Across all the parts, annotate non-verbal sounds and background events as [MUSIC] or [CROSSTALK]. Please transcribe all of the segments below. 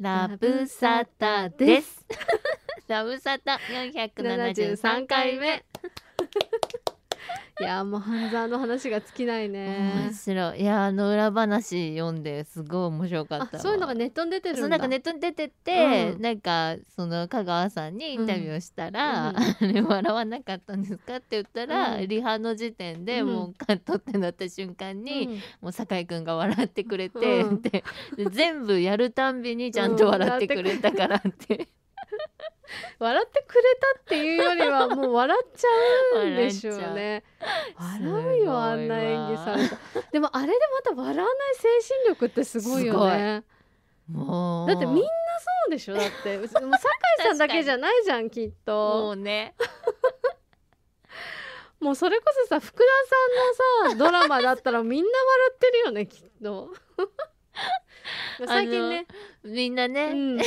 ラブサタです。ラブサタ473 [LAUGHS] 回目。いやもう半沢の話が尽きないね面白いいやあの裏話読んですごい面白かったそういうのがネットに出てるなんかネットに出てて、うん、なんかその香川さんにインタビューをしたら、うん、あれ笑わなかったんですかって言ったら、うん、リハの時点でもうカットってなった瞬間に、もう酒井君が笑ってくれて、で全部やるたんびにちゃんと笑ってくれたからって [LAUGHS] 笑ってくれたっていうよりはもう笑っちゃうんでしょうね笑うよあんな演技されたでもあれでまた笑わない精神力ってすごいよねもうだってみんなそうでしょだってもう酒井さんだけじゃないじゃんきっともうね [LAUGHS] もうそれこそさ福田さんのさドラマだったらみんな笑ってるよねきっと [LAUGHS] 最近ねみんなね、うん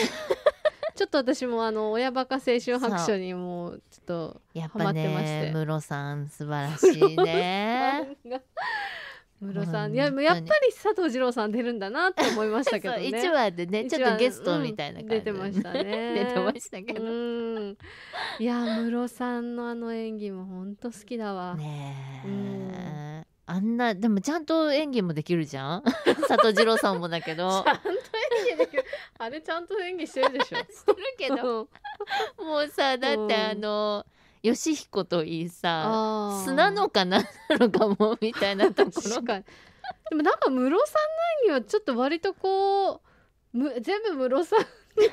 ちょっと私もあの親バカ青春白書にもちょっとやっぱねムロさん素晴らしいね。ムロさんいややっぱり佐藤二郎さん出るんだなって思いましたけどね1話でねちょっとゲストみたいな感じ、うん、出てましたね出てましたけどいやムロさんのあの演技も本当好きだわねえ、うん、あんなでもちゃんと演技もできるじゃん [LAUGHS] 佐藤二郎さんもだけど [LAUGHS] ちゃんと人でできるあれちゃんと演技してるでしょしてるけどもうさだってあの、うん、ヨシといいさ素なのかなのかもみたいなところがでもなんか室さんの演技はちょっと割とこうむ全部室さん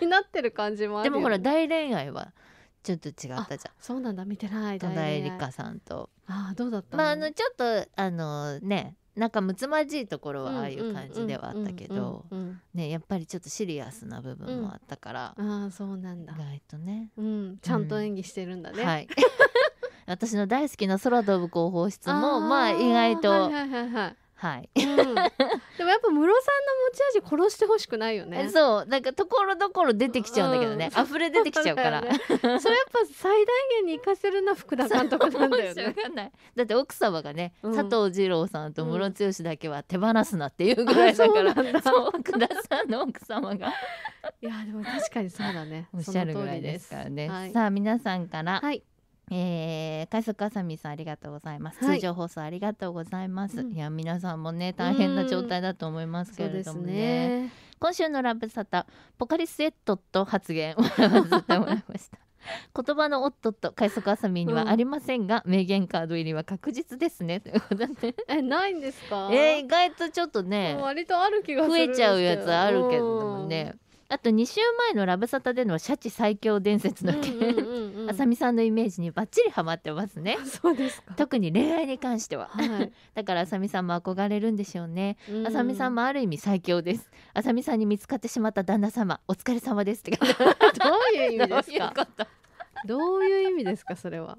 になってる感じもある、ね、でもほら大恋愛はちょっと違ったじゃんそうなんだ見てない戸田恵梨香さんとあどうだったまああのちょっとあのねなん仲睦まじいところはああいう感じではあったけどねやっぱりちょっとシリアスな部分もあったから、うん、ああそうなんだ意外とね、うん、ちゃんと演技してるんだね、はい [LAUGHS] 私の大好きな空飛ぶ広報室もまあ意外とはははいいいはい、うん、でもやっぱムロさんの持ち味殺してほしくないよねそうなんかところどころ出てきちゃうんだけどね、うん、溢れ出てきちゃうから、ね、それやっぱ最大限に活かせるな福田監督なんだよね [LAUGHS] だって奥様がね、うん、佐藤二郎さんとムロツヨシだけは手放すなっていうぐらいだから、うん、そう福田さんの奥様がいやでも確かにそうだねおっしゃるぐらいですからね、はい、さあ皆さんから、はいえー、海賊あささんありがとうございます、通常放送ありがとうございます、うん、いや皆さんもね大変な状態だと思いますけれどもねね、今週のラブサタポカリスエットと発言を笑せてもらいました [LAUGHS] 言葉のおっとっと快速あさみにはありませんが、うん、名言カード入りは確実ですねえないんですかえー、意外とちょっとね割とある気が増えちゃうやつあるけどもねあと2週前の「ラブサタ」でのシャチ最強伝説の件、あさみさんのイメージにバッチリハマってますね [LAUGHS] そうですか特に恋愛に関しては、はい、[LAUGHS] だからあさみさんも憧れるんでしょうね、うん、あさみさんもある意味最強ですあさみさんに見つかってしまった旦那様お疲れ様ですって [LAUGHS] どういう意味ですかどういう意味ですかそれは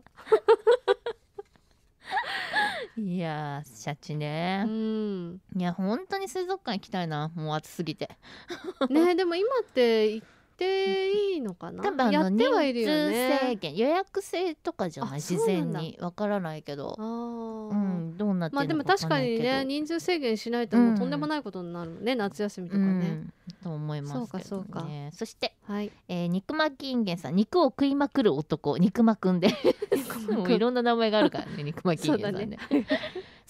いやシャチねうんいや本当に水族館行きたいなもう暑すぎて [LAUGHS] ねでも今ってっていいのかな多分やっては制限予約制とかじゃない事前にわからないけどうん、どうなってまあでも確かにね人数制限しないともうとんでもないことになるね、夏休みとかね、と思います、そうかそうかそして、肉巻きインゲンさん肉を食いまくる男肉まくんで [LAUGHS] もういろんな名前があるからね肉巻きインゲンさんね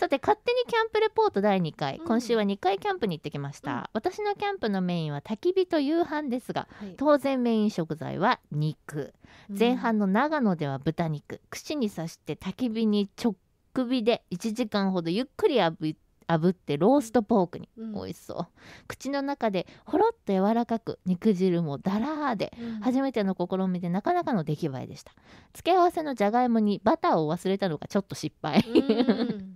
さて勝手にキャンプレポート第2回、今週は2回キャンプに行ってきました、うん、私のキャンプのメインは焚き火と夕飯ですが、はい、当然メイン食材は肉、うん、前半の長野では豚肉串に刺して焚き火に直火で1時間ほどゆっくり炙って炙ってローストポークに、うん、美味しそう口の中でほろっと柔らかく肉汁もだらーで、うん、初めての試みでなかなかの出来栄えでした付け合わせのじゃがいもにバターを忘れたのがちょっと失敗、うん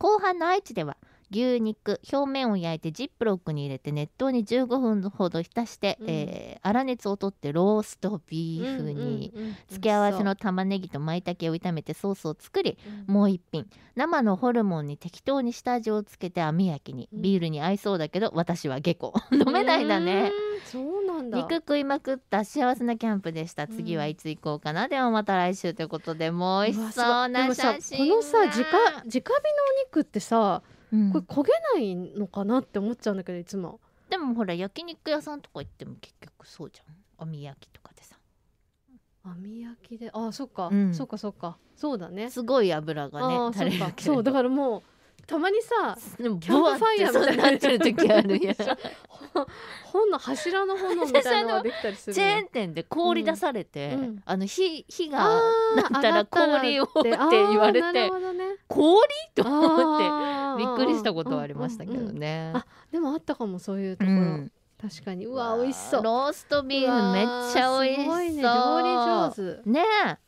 後半の愛知では牛肉表面を焼いてジップロックに入れて熱湯に15分ほど浸して、うん、えー、粗熱を取ってローストビーフに、付け合わせの玉ねぎと舞茸を炒めてソースを作り、うん、もう一品生のホルモンに適当に下味をつけて網焼きに、ビールに合いそうだけど私は下戸 [LAUGHS] 飲めないだねそうなんだ肉食いまくった幸せなキャンプでした次はいつ行こうかな、ではまた来週ということでもう美味しそうな写真このさ直火のお肉ってさうん、これ焦げないのかなって思っちゃうんだけどいつもでもほら焼肉屋さんとか行っても結局そうじゃん網焼きとかでさ網焼きであそっか、うん、そっかそっかそうだねすごい油がね垂れるけそうだからもうたまにさキャンプファイヤーみたいになってる時あるやん [LAUGHS] 本の柱の炎みたいなのができたりするチェーン店で氷出されて、うんあの火火がなったら氷をって言われて、ね、氷と思ってびっくりしたことはありましたけどね、あでもあったかもそういうところ、うん、確かにうわ美味しそうローストビーフめっちゃ美味しそう、ね、料理上手ねえ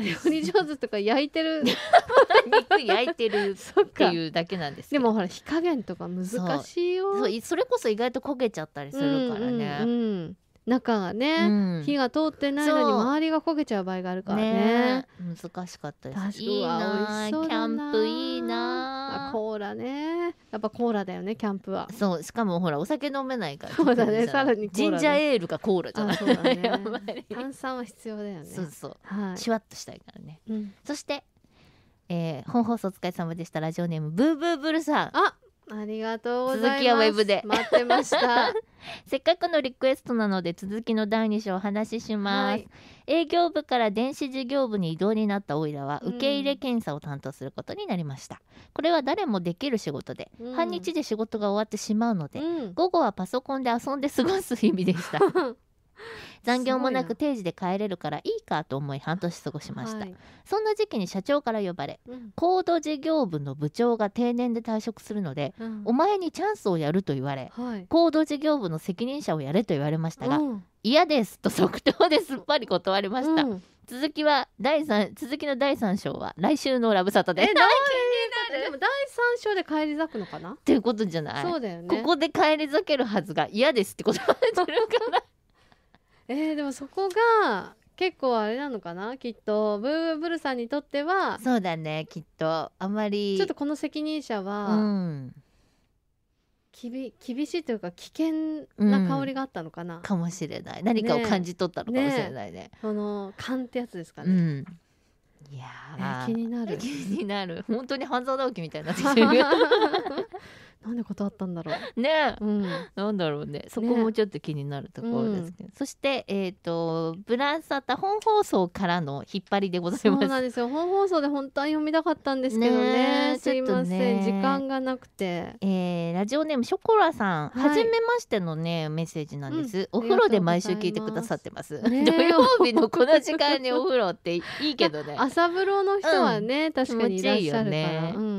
料理上手とか焼いてる [LAUGHS] 肉焼いてるっていう [LAUGHS] だけなんですけでもほら火加減とか難しいよそういそれこそ意外と焦げちゃったりするからね、うんうんうん中がね、うん火が通ってないのに周りが焦げちゃう場合があるからねね難しかったで確すにいいなキャンプいいなコーラねやっぱコーラだよねキャンプはそうしかもほらお酒飲めないからそうだねさらにジンジャーエールかコーラじゃないそうだ、ね、[LAUGHS] 炭酸は必要だよねそうそう、はい、シュワッとしたいからね、うん、そして、え本放送お疲れ様でしたラジオネームブーブーブルさんあありがとうございます。続きはウェブで。待ってました。[LAUGHS] せっかくのリクエストなので続きの第2章お話しします、はい、営業部から電子事業部に異動になったオイラは受け入れ検査を担当することになりました、うん、これは誰もできる仕事で、うん、半日で仕事が終わってしまうので、うん、午後はパソコンで遊んで過ごす日々でした [LAUGHS] 残業もなく定時で帰れるからいいかと思い半年過ごしました、はい、そんな時期に社長から呼ばれ、うん、高度事業部の部長が定年で退職するので、うん、お前にチャンスをやると言われ、はい、高度事業部の責任者をやれと言われましたが、うん、嫌ですと即答ですっぱり断りました、続きは第三続きの第三章は来週のラブサタでえでも第三章で返り咲くのかなっていうことじゃないそうだよねここで返り咲けるはずが嫌ですってことはてるからえー、でもそこが結構あれなのかなきっとブーブルさんにとってはそうだねきっとあんまりちょっとこの責任者は、うん、厳しいというか危険な香りがあったのかな、うん、かもしれない何かを感じ取ったのかもしれないね、ね、その勘ってやつですかね、うん、いや、えー、気になる [LAUGHS] 気になる本当に半沢直樹みたいになってきてる [LAUGHS] なんで断ったんだろう。ね、うん、なんだろうね。そこもちょっと気になるところですけど、ねうん、そしてえっ、ー、とブラサタ本放送からの引っ張りでございます。そうなんですよ。本放送で本当は読みたかったんですけどね。ねすいません、ね、時間がなくて。えー、ラジオネームショコラさん、はい、初めましてのねメッセージなんです、うん、お風呂で毎週聞いてくださってます。土曜日のこの時間にお風呂っていいけどね。朝風呂の人はね、確かにいらっしゃるから。いいよね。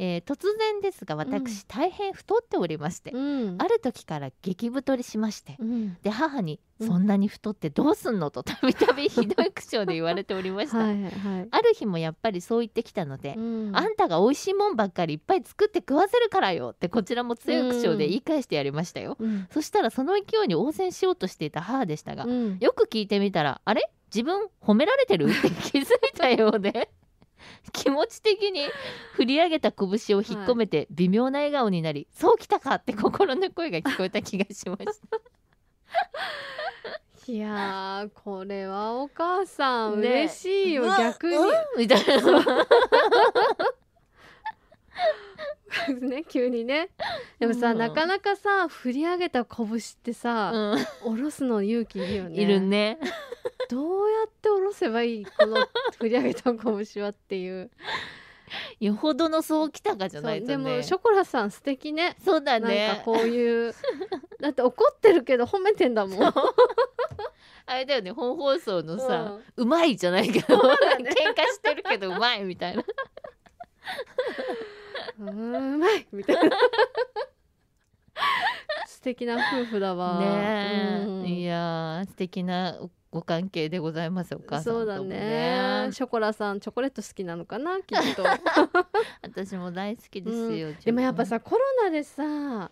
えー、突然ですが私、大変太っておりまして、うん、ある時から激太りしまして、うん、で母に「そんなに太ってどうすんの?」とたびたびひどい口調で言われておりましたはい、ある日もやっぱりそう言ってきたので、うん、あんたが美味しいもんばっかりいっぱい作って食わせるからよ」ってこちらも強い口調で言い返してやりましたよ、そしたらその勢いに応戦しようとしていた母でしたが、よく聞いてみたら「あれ自分褒められてる?」って気づいたようで [LAUGHS] 気持ち的に振り上げた拳を引っ込めて微妙な笑顔になり、はい、そうきたかって心の声が聞こえた気がしました。[LAUGHS] いやこれはお母さん、嬉しいよ、逆に、うん、みたいな [LAUGHS] ね急にねでもさ、うん、なかなかさ振り上げた拳ってさ、うん、下ろすの勇気いるよねいるねどうろせばいいこの振り上げたこしはっていう。よほどのそうきたかじゃないと、ね、でもショコラさん素敵ねそうだねなんかこういう [LAUGHS] だって怒ってるけど褒めてんだもんあれだよね本放送のさ、うん、うまいじゃないけど、ね、喧嘩してるけどうまいみたいな [LAUGHS] うまいみたいな敵な夫婦だわ。ね、うん、いや素敵なご関係でございますお母さん、ね、そうだねショコラさんチョコレート好きなのかな [LAUGHS] きっと私も大好きですよ、うん、でもやっぱさコロナでさ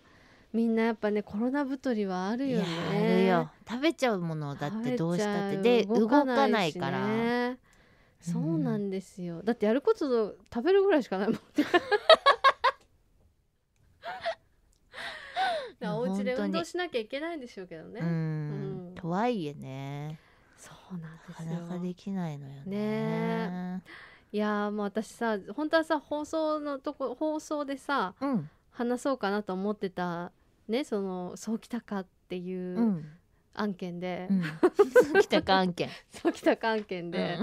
みんなやっぱねコロナ太りはあるよね食べちゃうものだってどうしたってで動かないから、そうなんですよ、うん、だってやること食べるぐらいしかないもん [LAUGHS] お家で運動しなきゃいけないんでしょうけどね。うんとはいえね。そうなんですよ。なかなかできないのよね。ねいやもう私さ本当はさ放送のとこ放送でさ、うん、話そうかなと思ってたねそのそうきたかっていう案件で、うん、そうきたか案件 [LAUGHS] そうきたか案件で、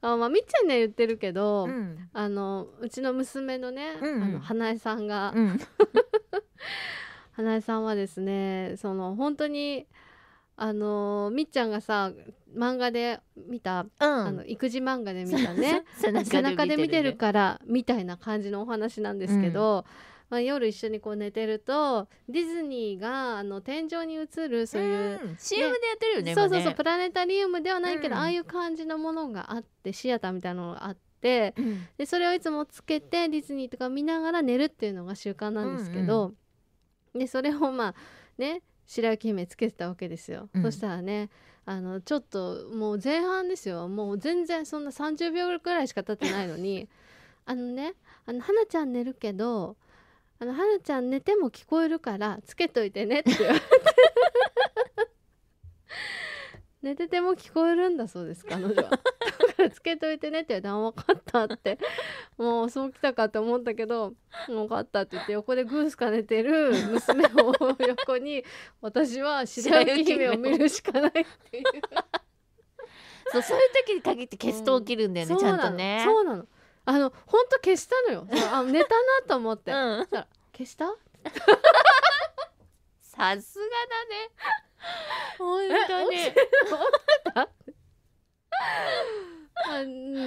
うん、あまあみっちゃんには言ってるけど、うん、あのうちの娘のね、うんうん、あの花江さんが、うん、[LAUGHS] 花江さんはですねその本当にあのみっちゃんがさ漫画で見た、うん、あの育児漫画で見たね [LAUGHS] 背中で見てるからみたいな感じのお話なんですけど、うん、まあ、夜一緒にこう寝てるとディズニーがあの天井に映るそういう、うん、CM でやってるよねそうそうそうプラネタリウムではないけど、ああいう感じのものがあってシアターみたいなのがあって。でそれをいつもつけてディズニーとか見ながら寝るっていうのが習慣なんですけど、うんうんでそれをまあね白雪姫つけてたわけですよ、うん、そしたらねあのちょっともう前半ですよもう全然そんな30秒ぐらいしか経ってないのに [LAUGHS] あのねあの花ちゃん寝るけどあの花ちゃん寝ても聞こえるからつけといてねって言われて寝てても聞こえるんだそうです彼女は [LAUGHS] だからつけといてねって言われて「あ分かった」って [LAUGHS] もうそうきたかって思ったけど「分かった」って言って横でグースか寝てる娘を横に私は白雪姫を見るしかないっていう [LAUGHS] そうそういう時に限って消すと起きるんだよね、うん、ちゃんとねそうなのあの本当消したのよあ寝たなと思って、うん、消したさすがだね本当に。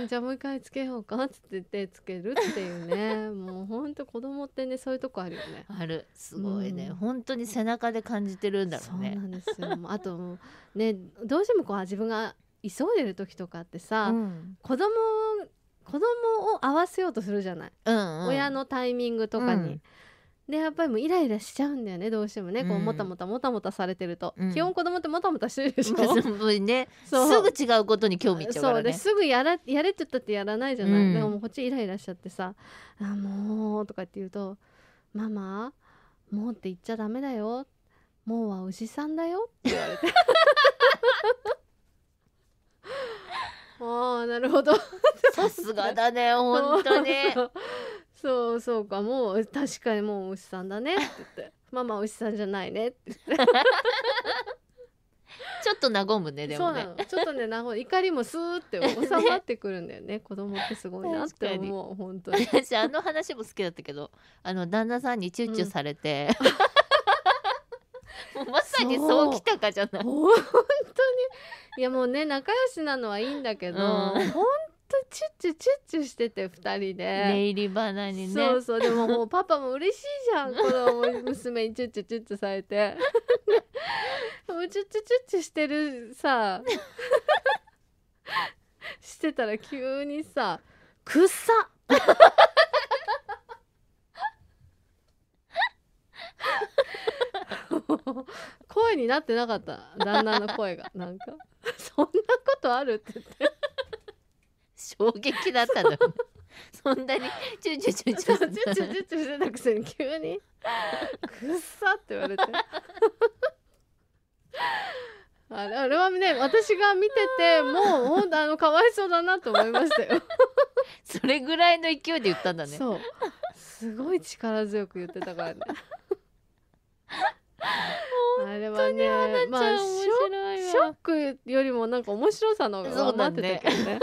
じゃあもう一回つけようかって言って手つけるっていうね [LAUGHS] もうほんと子供ってねそういうとこあるよねあるすごいね、うん、本当に背中で感じてるんだろうねそうなんですよあとねどうしてもこう自分が急いでる時とかってさ、うん、子供子供を合わせようとするじゃない、うんうん、親のタイミングとかに、うんでやっぱりもうイライラしちゃうんだよねどうしてもね、こうもたもたもたもたされてると、うん、基本子供ってもたもたしてるでしょ、ま [LAUGHS] あ、ね、[LAUGHS] すぐ違うことに興味いちゃうから、ね、すぐやらやれって言ったってやらないじゃない、うん、でもこっちイライラしちゃってさ「あもう」とかって言うと「ママもうって言っちゃダメだよもうはおじさんだよ」って言われて。[LAUGHS] ああなるほどさすがだね本当にそうそうかもう確かにもう牛さんだねって言って [LAUGHS] ママ牛さんじゃないねってって [LAUGHS] ちょっと和むねでもねちょっとねなほ怒りもスーって収まってくるんだよね子供ってすごいなって思う本当に [LAUGHS] 私あの話も好きだったけどあの旦那さんにチュッチュされて、うん、もうまさにそうきたかじゃない本当にいやもうね仲良しなのはいいんだけど、うん、本チュッチュチュッチュしてて2人で寝入り花にねそうそうでももうパパも嬉しいじゃん [LAUGHS] 子供娘にチュッチュチュッチュされてもうチュッチュチュッチュしてるさしてたら急にさ「くっさ! [LAUGHS]」声になってなかった旦那の声がなんか「そんなことある?」って言って。衝撃だったの [LAUGHS] そんなにチュチュチュチュチュチュチュチュしてたくせに急に「くっさ」って言われてあれあれはね私が見ててもうほんとあのかわいそうだなと思いましたよそれぐらいの勢いで言ったんだねそうすごい力強く言ってたからねあれはねまあショックよりもなんか面白さの方が待ってたけどね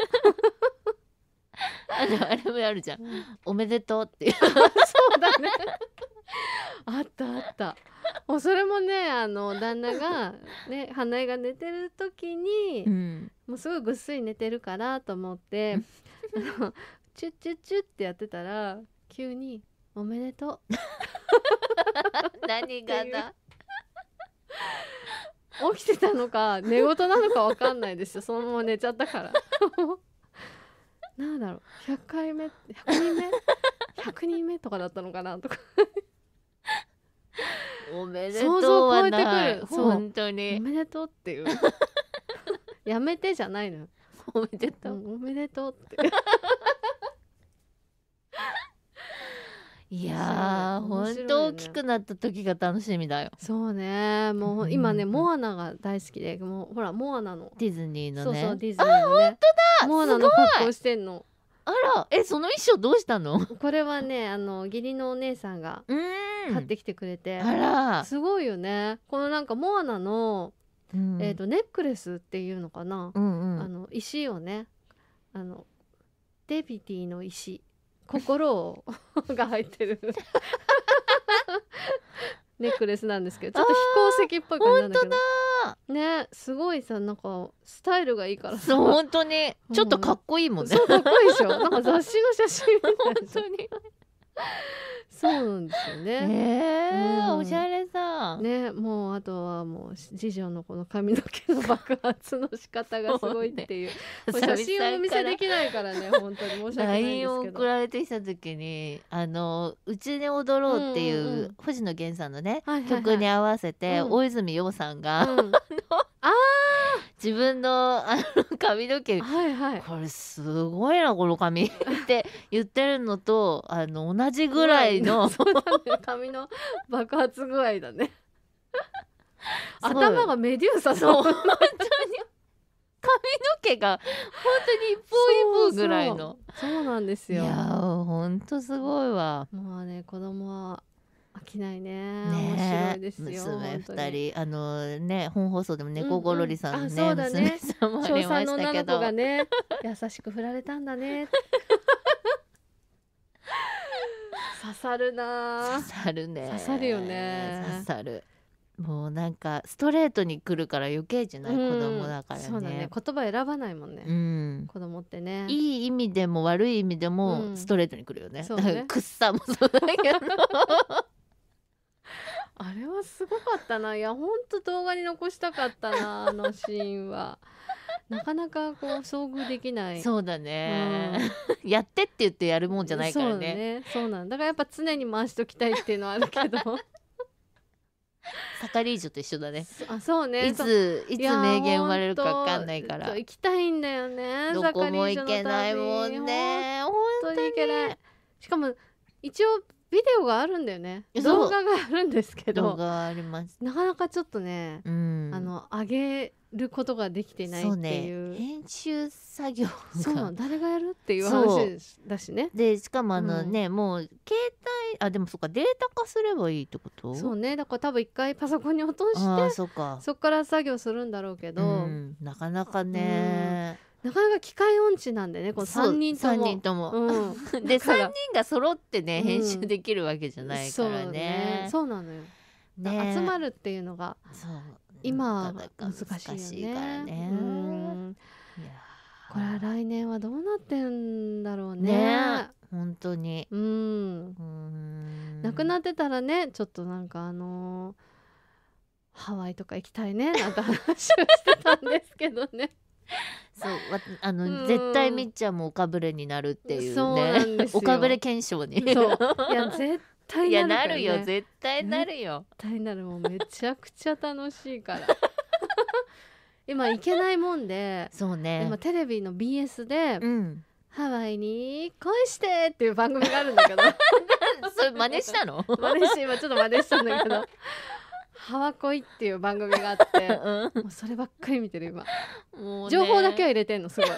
あのあれもあるじゃん、うん、おめでとうっていう [LAUGHS] そうだねあったあったもうそれもねあの旦那が、ね、花江が寝てる時に、うん、もうすごいぐっすり寝てるからと思ってあのチュッチュッチュッってやってたら急に「おめでとう」何がだ起きてたのか寝言なのか分かんないですよそのまま寝ちゃったから。なんだろう100回目100人目100 [LAUGHS] 人目とかだったのかなとかおめでとう想像超えてくる本当におめでとうっていう [LAUGHS] やめてじゃないのおめでとう、おめでとうっていやー本当、大きくなった時が楽しみだよそうねもう今ね、うん、モアナが大好きでもうほらモアナのディズニーのねそうそうディズニーの、ね、あ本当だモアナの格好してんのあらえその衣装どうしたのこれはねあの義理のお姉さんが買ってきてくれてあらすごいよねこのなんかモアナの、うん、えーと、ネックレスっていうのかな、うんうん、あの石をねあのデビティの石心 [LAUGHS] が入ってる [LAUGHS] ネックレスなんですけどちょっと飛行石っぽい感じなんだけど。ねすごいさなんかスタイルがいいからさ本当にちょっとかっこいいもんね、そうかっこいいでしょなんか雑誌の写真みたい [LAUGHS] 本当に [LAUGHS] そうなんですよね。えー、うん、おしゃれさ。ね、もうあとはもう次女のこの髪の毛の爆発の仕方がすごいっていう。[LAUGHS] うね、写真をお見せできないからね、本当に申し訳ないですけど。送られてきた時に、あのうちで踊ろうっていう、星野源さんのね、は曲に合わせて、大泉洋さんが、うん、[LAUGHS] ああ。自分のあの髪の毛、はいはい、これすごいなこの髪って言ってるのとあの同じぐらいの [LAUGHS] 髪の爆発具合だね [LAUGHS] 頭がメデューサそう本当に髪の毛が本当に一本一本ぐらいのそうなんですよいやほんとすごいわまあね子供はきないね。ね面白いですよ。娘二人、あのね、本放送でも猫ごろりさんのね、うんうん、そうだね。娘さんの女の子がね、優しく振られたんだね。[LAUGHS] 刺さるな。刺さるね。刺さるよね。刺さる。もうなんかストレートに来るから余計じゃない、うん、子供だからねそうだね言葉選ばないもんね、うん、子供ってねいい意味でも悪い意味でもストレートに来るよねうん、ねくっさもそうだけどあれはすごかったないやほんと動画に残したかったなあのシーンは [LAUGHS] なかなかこう遭遇できないそうだね、うん、やってって言ってやるもんじゃないからねそうなん、だからやっぱ常に回しときたいっていうのはあるけど [LAUGHS] サカリージョと一緒だね。あ、そうね。いつ、いつ名言生まれるかわかんないから。行きたいんだよね。どこも行けないもんね。本当に行けない。しかも、一応ビデオがあるんだよね動画があるんですけどなかなかちょっとね、うん、あの上げることができてないっていう、ね、編集作業そう誰がやるっていう話だしねでしかもあのね、うん、もう携帯あでもそっかデータ化すればいいってことそうねだから多分一回パソコンに落としてそっかそっから作業するんだろうけど、うん、なかなかね、なかなか機械音痴なんでねこの3人とも人とも、うん、[LAUGHS] で3人が揃ってね編集できるわけじゃないからね,、そうなのよ、ね、集まるっていうのが今は難しいよねね、うん、これは来年はどうなってんだろうね本当にうんなくなってたらねちょっとなんかあのー、ハワイとか行きたいねなんて話をしてたんですけどね [LAUGHS] そうあの、うん、絶対みっちゃんもかぶれになるっていうねかぶれ検証にいや絶対なる、ね、なるよ絶対なるよ絶対なるもうめちゃくちゃ楽しいから [LAUGHS] 今行けないもんでそうね今テレビの BS で、うん、ハワイに恋してっていう番組があるんだけど [LAUGHS] それ真似したの真似し今ちょっと真似したんだけどハワコイっていう番組があって、[LAUGHS] うん、もうそればっかり見てる今もう、情報だけは入れてんのすごい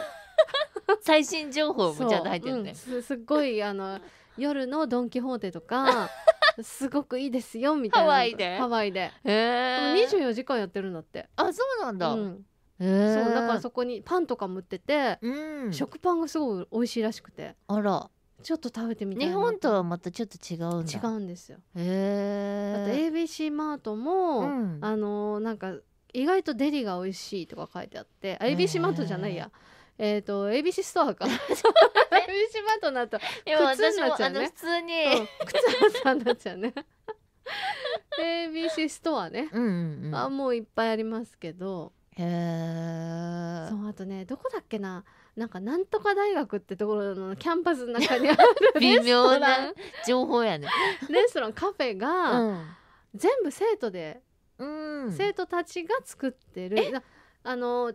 [LAUGHS] 最新情報もちゃんと入ってるね、うん、すごいあの夜のドン・キホーテとか [LAUGHS] すごくいいですよみたいなハワイでハワイで、えー、24時間やってるんだってあそうなんだ、うんえー、そうだからそこにパンとかも売ってて、うん、食パンがすごい美味しいらしくてあらちょっと食べてみたい日本とはまたちょっと違うんだ違うんですよへえあと ABC マートも、うん、あのー、なんか意外とデリが美味しいとか書いてあってあ ABC マートじゃないやえっ、ー、と ABC ストアかそう、ね、ABC マートになると靴になっちゃうね普通に、うん、靴さんになっちゃうね ABC ストアね、うんうんうん、あもういっぱいありますけどへえそうあとねどこだっけななんかなんとか大学ってところのキャンパスの中にある [LAUGHS] 微妙な情報やねレストランカフェが、全部生徒で、うん、生徒たちが作ってるあの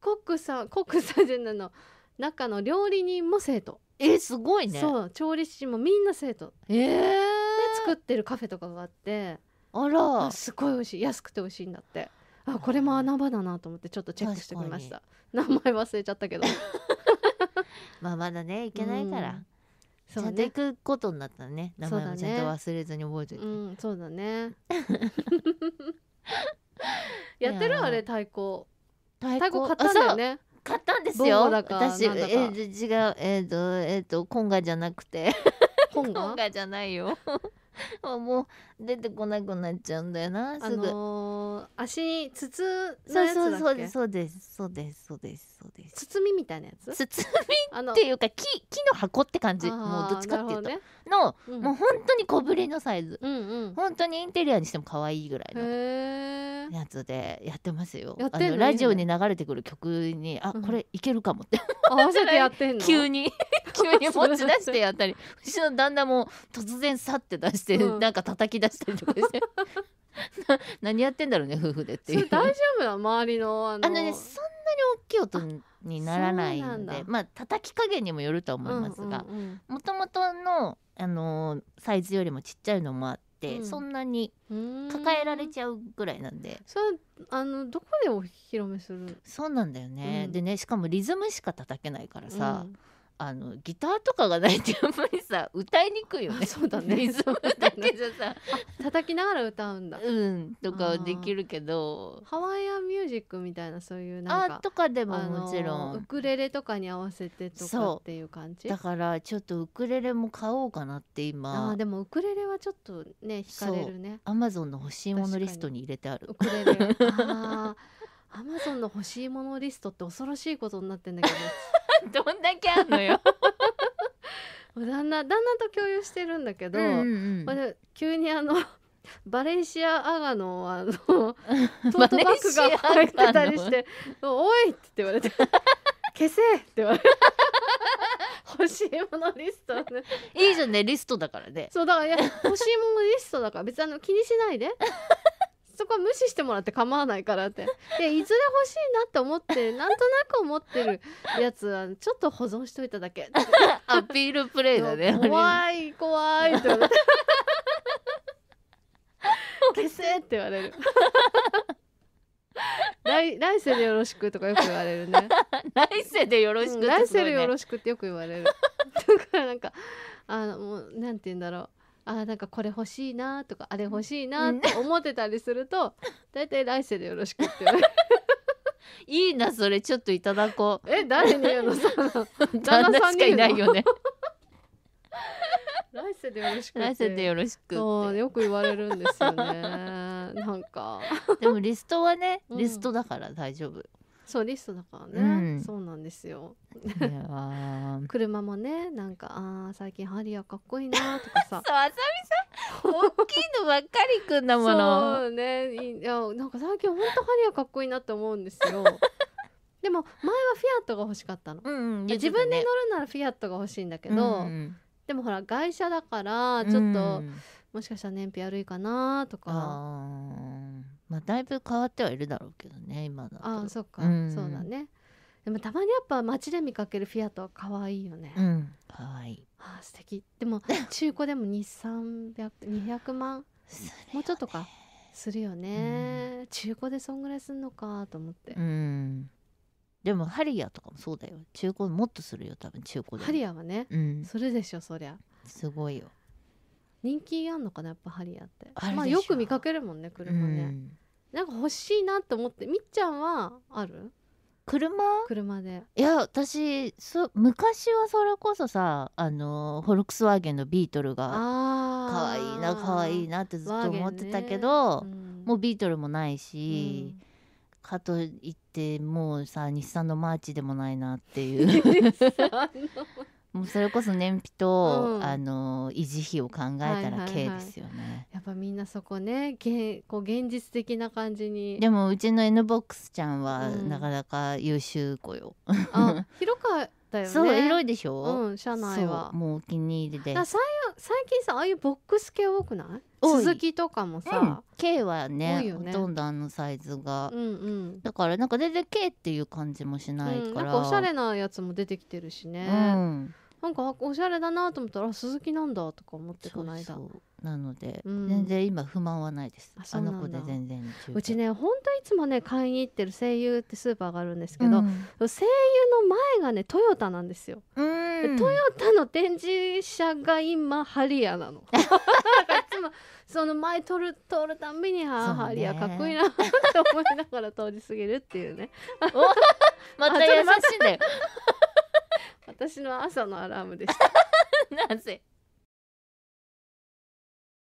コックさんコックさんじゃないの中の料理人も生徒えすごいねそう調理師もみんな生徒えー、で作ってるカフェとかがあってあらすごい美味しい安くて美味しいんだってあこれも穴場だなと思ってちょっとチェックしてみました名前忘れちゃったけど [LAUGHS] まあまだねいけないから、うんそうね、ちゃんと行くことになったね名前もちゃんと忘れずに覚えててそうだねうん、[LAUGHS] やってるあれ太鼓太鼓買ったんだよね買ったんですよ私え違うえっ、ー、とえっ、ー、とコンガじゃなくてコンガじゃないよ [LAUGHS] もう出てこなくなっちゃうんだよなすぐ、あのー、足に筒のやつそうそうそうですそうですそうですそうです包みみたいなやつ包みっていうか木木の箱って感じもうどっちかっていうと、の、うん、もう本当に小ぶりのサイズ、うんうん、本当にインテリアにしても可愛いぐらいのやつでやってますよあのラジオに流れてくる曲にあ、これいけるかもって合わせてやってんの [LAUGHS] 急に [LAUGHS] 急に持ち出してやったりうちの旦那も突然さって出して、うん、なんか叩き出したりとかして [LAUGHS] 何やってんだろうね夫婦でっていう大丈夫な周りのあのねそんなに大きい音にならないんでまあ叩き加減にもよると思いますがもともとの、あのー、サイズよりもちっちゃいのもあって。っそんなに抱えられちゃうぐらいなんで、ん、それあのどこでお披露目するそうなんだよね、うん、でねしかもリズムしか叩けないからさ、うあのギターとかがないってあんまりさ歌いにくいよね。そうだね。リズムだけじゃさ、叩きながら歌うんだ。うんとかできるけど、ハワイアンミュージックみたいなそういうなんかあとかでももちろんウクレレとかに合わせてとかっていう感じ。だからちょっとウクレレも買おうかなって今。あでもウクレレはちょっとね惹かれるね。アマゾンの欲しいものリストに入れてある。ウクレレ。[LAUGHS] あ。アマゾンの欲しいものリストって恐ろしいことになってんだけど [LAUGHS] どんだけあんのよ [LAUGHS] 旦那旦那と共有してるんだけど、うんうん、急にあの [LAUGHS] バレンシア・アガのあのトートバッグが入ってたりして「おい!」って言われて「消せ!」って言われて。欲しいものリスト、ね、いいじゃんねリストだからねそうだからいや欲しいものリストだから別にあの気にしないでそこは無視してもらって構わないからってでいずれ欲しいなって思って [LAUGHS] なんとなく思ってるやつはちょっと保存しといただけ [LAUGHS] アピールプレイだね [LAUGHS] 怖い怖いって言て消せって言われる来来世でよろしくとかよく言われるね来世でよろしく、ねうん、来世でよろしくってよく言われるだからなんかあのもうなんて言うんだろうあなんかこれ欲しいなとかあれ欲しいなって思ってたりすると [LAUGHS] 大体、来世でよろしくって言われる。[LAUGHS] いいなそれちょっといただこうえ誰に言うのその [LAUGHS] 旦那さんしかいないよね来世でよろしく来世でよろしくそうよく言われるんですよねなんかでもリストはね、リストだから大丈夫そうリストだからね、うん、そうなんですよ [LAUGHS] 車もねなんかあ最近ハリアかっこいいなとかさ [LAUGHS] そうあさみさん大きいのばっかりくんだものそうねいやなんか最近ほんとハリアかっこいいなって思うんですよ [LAUGHS] でも前はフィアットが欲しかったの、うんうんね、自分で乗るならフィアットが欲しいんだけど、うんうん、でもほら外車だからちょっと、うん、もしかしたら燃費悪いかなとかまあ、だいぶ変わってはいるだろうけどね今だあそっか、うん、そうだねでもたまにやっぱ街で見かけるフィアットは可愛いよね。うん、可愛い。ああ素敵。でも [LAUGHS] 中古でも二三百二百万、もうちょっとかするよね、うん、中古でそんぐらいすんのかと思って。うん。でもハリアとかもそうだよ。中古もっとするよ多分中古で。ハリアはね、うん、するでしょそりゃ。すごいよ。人気あんのかなやっぱハリアってまあよく見かけるもんね車で、うん、なんか欲しいなと思ってみっちゃんはある車車でいや私そ昔はそれこそさあのフォルクスワーゲンのビートルが可愛いな可愛いなってずっと思ってたけど、ねうん、もうビートルもないし、うんかといってもうさ日産のマーチでもないなっていうもうそれこそ燃費と、うん、あの維持費を考えたら軽ですよね、はいはいはい、やっぱみんなそこねけこう現実的な感じにでもうちの N ボックスちゃんは、なかなか優秀子よあ広かったよね [LAUGHS] そう広いでしょうん社内はもうお気に入りで最近さああいうボックス系多くない続きとかもさ、うん、K はね、ね、ほとんどあのサイズが、うんうん、だからなんか全然 K っていう感じもしないから、うん、なんかおしゃれなやつも出てきてるしね、うん、なんかおしゃれだなと思ったら鈴木なんだとか思ってこそ間なので、うん、全然今不満はないですあの子で全然うちね本当いつもね買いに行ってる声優ってスーパーがあるんですけど、うん、声優の前がねトヨタなんですよ、うん、トヨタの展示車が今ハリアなのいつもその前通る通るたんびに、ああ、ハリアかっこいいなって思いながら通り過ぎるっていうねまた優しいんだよ私の朝のアラームでした [LAUGHS] なぜ